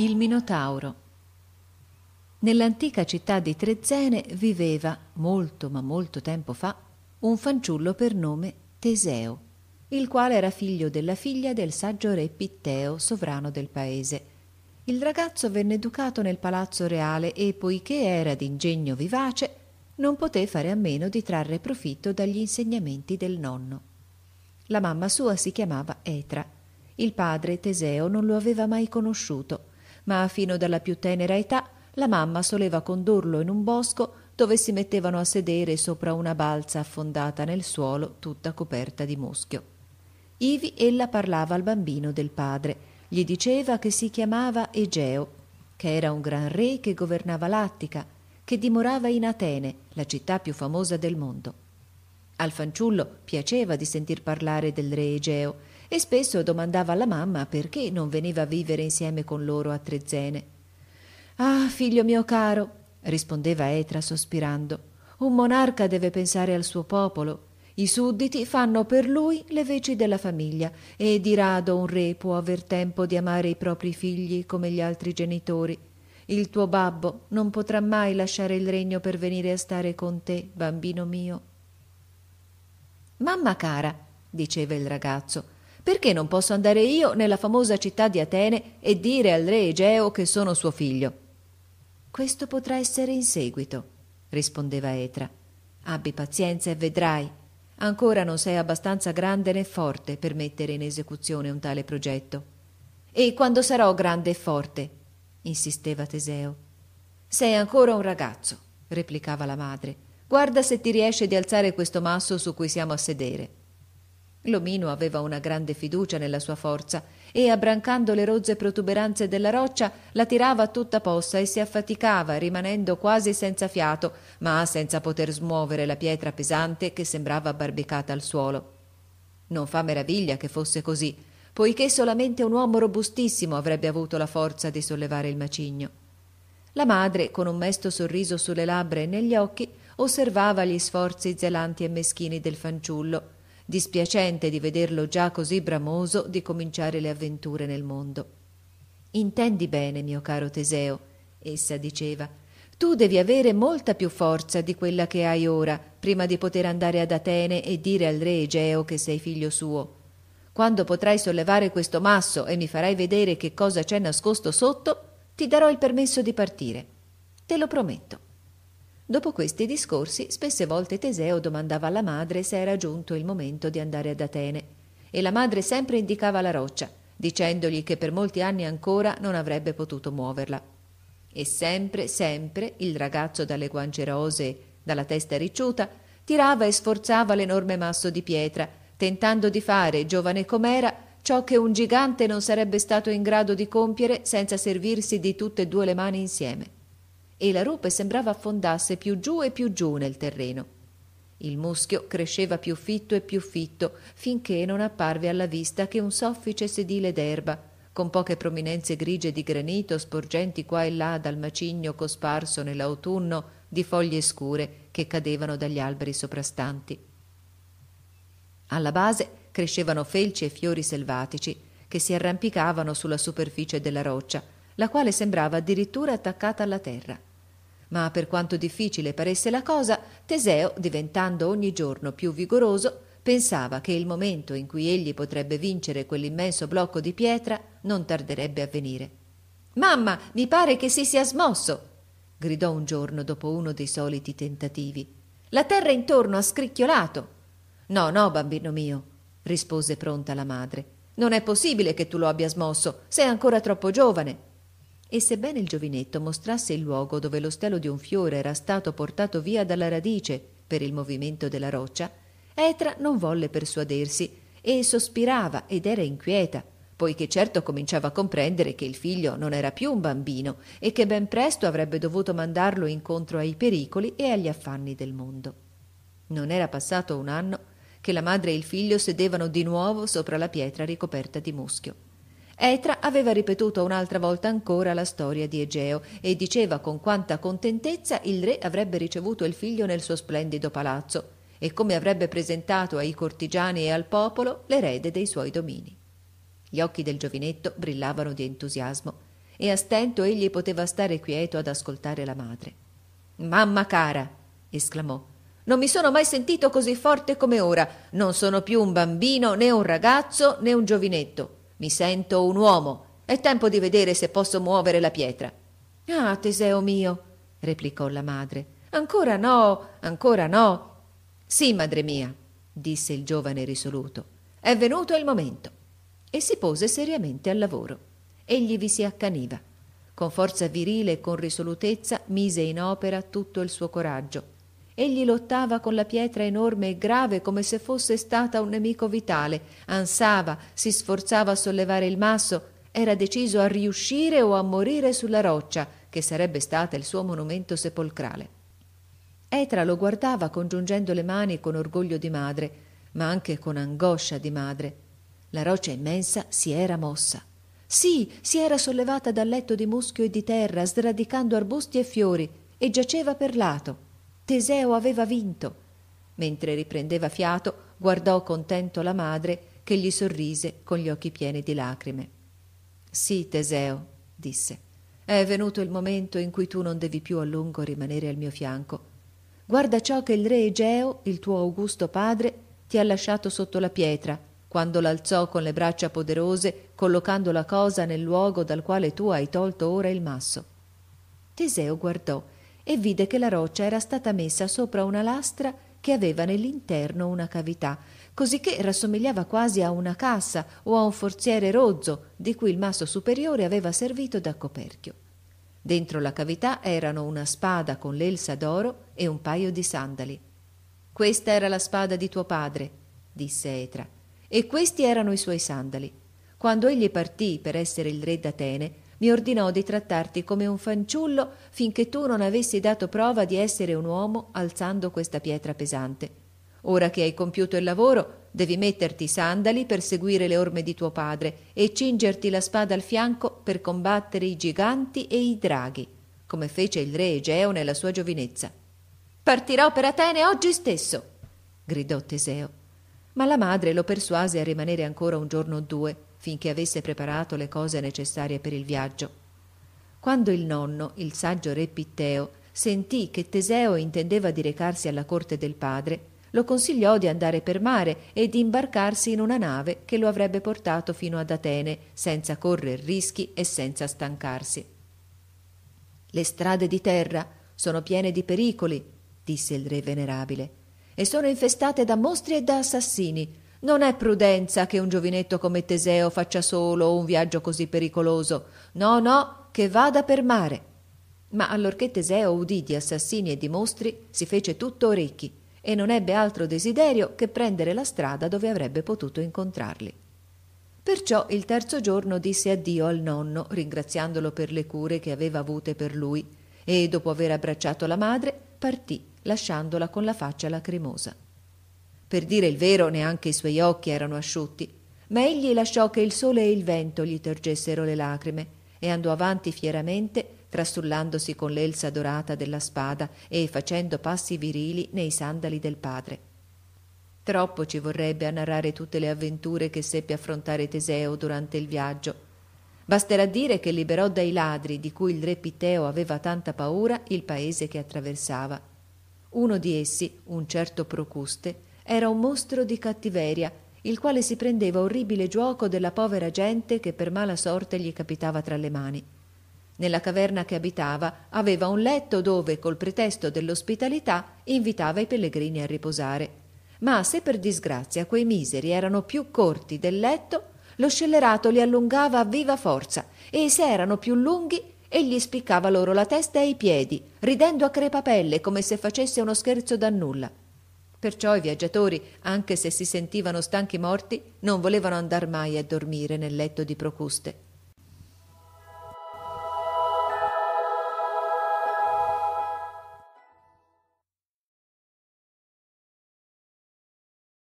Il Minotauro Nell'antica città di Trezzene viveva, molto ma molto tempo fa, un fanciullo per nome Teseo, il quale era figlio della figlia del saggio re Pitteo, sovrano del paese. Il ragazzo venne educato nel palazzo reale e, poiché era d'ingegno vivace, non poté fare a meno di trarre profitto dagli insegnamenti del nonno. La mamma sua si chiamava Etra. Il padre Teseo non lo aveva mai conosciuto ma fino dalla più tenera età la mamma soleva condurlo in un bosco dove si mettevano a sedere sopra una balza affondata nel suolo tutta coperta di muschio. Ivi ella parlava al bambino del padre, gli diceva che si chiamava Egeo, che era un gran re che governava l'Attica, che dimorava in Atene, la città più famosa del mondo. Al fanciullo piaceva di sentir parlare del re Egeo e spesso domandava alla mamma perché non veniva a vivere insieme con loro a Trezzene. Ah, figlio mio caro, rispondeva Etra sospirando, un monarca deve pensare al suo popolo. I sudditi fanno per lui le veci della famiglia e di rado un re può aver tempo di amare i propri figli come gli altri genitori. Il tuo babbo non potrà mai lasciare il regno per venire a stare con te, bambino mio. Mamma cara, diceva il ragazzo, perché non posso andare io nella famosa città di Atene e dire al re Egeo che sono suo figlio? Questo potrà essere in seguito, rispondeva Etra. Abbi pazienza e vedrai. Ancora non sei abbastanza grande né forte per mettere in esecuzione un tale progetto. E quando sarò grande e forte? insisteva Teseo. Sei ancora un ragazzo, replicava la madre. Guarda se ti riesce di alzare questo masso su cui siamo a sedere. L'omino aveva una grande fiducia nella sua forza e, abbrancando le rozze protuberanze della roccia, la tirava tutta possa e si affaticava, rimanendo quasi senza fiato, ma senza poter smuovere la pietra pesante che sembrava barbicata al suolo. Non fa meraviglia che fosse così, poiché solamente un uomo robustissimo avrebbe avuto la forza di sollevare il macigno. La madre, con un mesto sorriso sulle labbra e negli occhi, osservava gli sforzi zelanti e meschini del fanciullo dispiacente di vederlo già così bramoso di cominciare le avventure nel mondo. Intendi bene, mio caro Teseo, essa diceva, tu devi avere molta più forza di quella che hai ora, prima di poter andare ad Atene e dire al re Egeo che sei figlio suo. Quando potrai sollevare questo masso e mi farai vedere che cosa c'è nascosto sotto, ti darò il permesso di partire. Te lo prometto. Dopo questi discorsi, spesse volte Teseo domandava alla madre se era giunto il momento di andare ad Atene, e la madre sempre indicava la roccia, dicendogli che per molti anni ancora non avrebbe potuto muoverla. E sempre, sempre il ragazzo dalle guance rosee, dalla testa ricciuta, tirava e sforzava l'enorme masso di pietra, tentando di fare, giovane com'era, ciò che un gigante non sarebbe stato in grado di compiere senza servirsi di tutte e due le mani insieme e la rupe sembrava affondasse più giù e più giù nel terreno. Il muschio cresceva più fitto e più fitto, finché non apparve alla vista che un soffice sedile d'erba, con poche prominenze grigie di granito sporgenti qua e là dal macigno cosparso nell'autunno di foglie scure che cadevano dagli alberi soprastanti. Alla base crescevano felci e fiori selvatici che si arrampicavano sulla superficie della roccia, la quale sembrava addirittura attaccata alla terra. Ma per quanto difficile paresse la cosa, Teseo, diventando ogni giorno più vigoroso, pensava che il momento in cui egli potrebbe vincere quell'immenso blocco di pietra non tarderebbe a venire. Mamma, mi pare che si sia smosso! gridò un giorno dopo uno dei soliti tentativi. La terra intorno ha scricchiolato. No, no, bambino mio, rispose pronta la madre. Non è possibile che tu lo abbia smosso, sei ancora troppo giovane e sebbene il giovinetto mostrasse il luogo dove lo stelo di un fiore era stato portato via dalla radice per il movimento della roccia, Etra non volle persuadersi e sospirava ed era inquieta, poiché certo cominciava a comprendere che il figlio non era più un bambino e che ben presto avrebbe dovuto mandarlo incontro ai pericoli e agli affanni del mondo. Non era passato un anno che la madre e il figlio sedevano di nuovo sopra la pietra ricoperta di muschio. Etra aveva ripetuto un'altra volta ancora la storia di Egeo e diceva con quanta contentezza il re avrebbe ricevuto il figlio nel suo splendido palazzo e come avrebbe presentato ai cortigiani e al popolo l'erede dei suoi domini. Gli occhi del giovinetto brillavano di entusiasmo e a stento egli poteva stare quieto ad ascoltare la madre. Mamma cara, esclamò, non mi sono mai sentito così forte come ora. Non sono più un bambino, né un ragazzo, né un giovinetto. Mi sento un uomo. È tempo di vedere se posso muovere la pietra. Ah, Teseo mio, replicò la madre. Ancora no, ancora no. Sì, madre mia, disse il giovane risoluto. È venuto il momento. E si pose seriamente al lavoro. Egli vi si accaniva. Con forza virile e con risolutezza mise in opera tutto il suo coraggio Egli lottava con la pietra enorme e grave come se fosse stata un nemico vitale, ansava, si sforzava a sollevare il masso, era deciso a riuscire o a morire sulla roccia, che sarebbe stata il suo monumento sepolcrale. Etra lo guardava congiungendo le mani con orgoglio di madre, ma anche con angoscia di madre. La roccia immensa si era mossa. Sì, si era sollevata dal letto di muschio e di terra, sradicando arbusti e fiori, e giaceva per lato. Teseo aveva vinto. Mentre riprendeva fiato, guardò contento la madre che gli sorrise con gli occhi pieni di lacrime. Sì, Teseo, disse, è venuto il momento in cui tu non devi più a lungo rimanere al mio fianco. Guarda ciò che il re Egeo, il tuo augusto padre, ti ha lasciato sotto la pietra, quando l'alzò con le braccia poderose, collocando la cosa nel luogo dal quale tu hai tolto ora il masso. Teseo guardò e vide che la roccia era stata messa sopra una lastra che aveva nell'interno una cavità, cosicché rassomigliava quasi a una cassa o a un forziere rozzo di cui il masso superiore aveva servito da coperchio. Dentro la cavità erano una spada con l'elsa d'oro e un paio di sandali. Questa era la spada di tuo padre, disse Etra, e questi erano i suoi sandali. Quando egli partì per essere il re d'Atene, mi ordinò di trattarti come un fanciullo finché tu non avessi dato prova di essere un uomo alzando questa pietra pesante. Ora che hai compiuto il lavoro, devi metterti i sandali per seguire le orme di tuo padre e cingerti la spada al fianco per combattere i giganti e i draghi, come fece il re Egeo nella sua giovinezza. Partirò per Atene oggi stesso, gridò Teseo. Ma la madre lo persuase a rimanere ancora un giorno o due finché avesse preparato le cose necessarie per il viaggio. Quando il nonno, il saggio re Pitteo, sentì che Teseo intendeva di recarsi alla corte del padre, lo consigliò di andare per mare e di imbarcarsi in una nave che lo avrebbe portato fino ad Atene, senza correr rischi e senza stancarsi. Le strade di terra sono piene di pericoli, disse il re venerabile, e sono infestate da mostri e da assassini, non è prudenza che un giovinetto come Teseo faccia solo un viaggio così pericoloso. No, no, che vada per mare. Ma allorché Teseo udì di assassini e di mostri, si fece tutto orecchi e non ebbe altro desiderio che prendere la strada dove avrebbe potuto incontrarli. Perciò il terzo giorno disse addio al nonno, ringraziandolo per le cure che aveva avute per lui, e dopo aver abbracciato la madre, partì, lasciandola con la faccia lacrimosa. Per dire il vero, neanche i suoi occhi erano asciutti, ma egli lasciò che il sole e il vento gli torgessero le lacrime e andò avanti fieramente, trastullandosi con l'elsa dorata della spada e facendo passi virili nei sandali del padre. Troppo ci vorrebbe a narrare tutte le avventure che seppe affrontare Teseo durante il viaggio. Basterà dire che liberò dai ladri di cui il re Piteo aveva tanta paura il paese che attraversava. Uno di essi, un certo Procuste, era un mostro di cattiveria, il quale si prendeva orribile giuoco della povera gente che per mala sorte gli capitava tra le mani. Nella caverna che abitava aveva un letto dove, col pretesto dell'ospitalità, invitava i pellegrini a riposare. Ma se per disgrazia quei miseri erano più corti del letto, lo scellerato li allungava a viva forza e se erano più lunghi, egli spiccava loro la testa e i piedi, ridendo a crepapelle come se facesse uno scherzo da nulla. Perciò i viaggiatori, anche se si sentivano stanchi morti, non volevano andar mai a dormire nel letto di Procuste.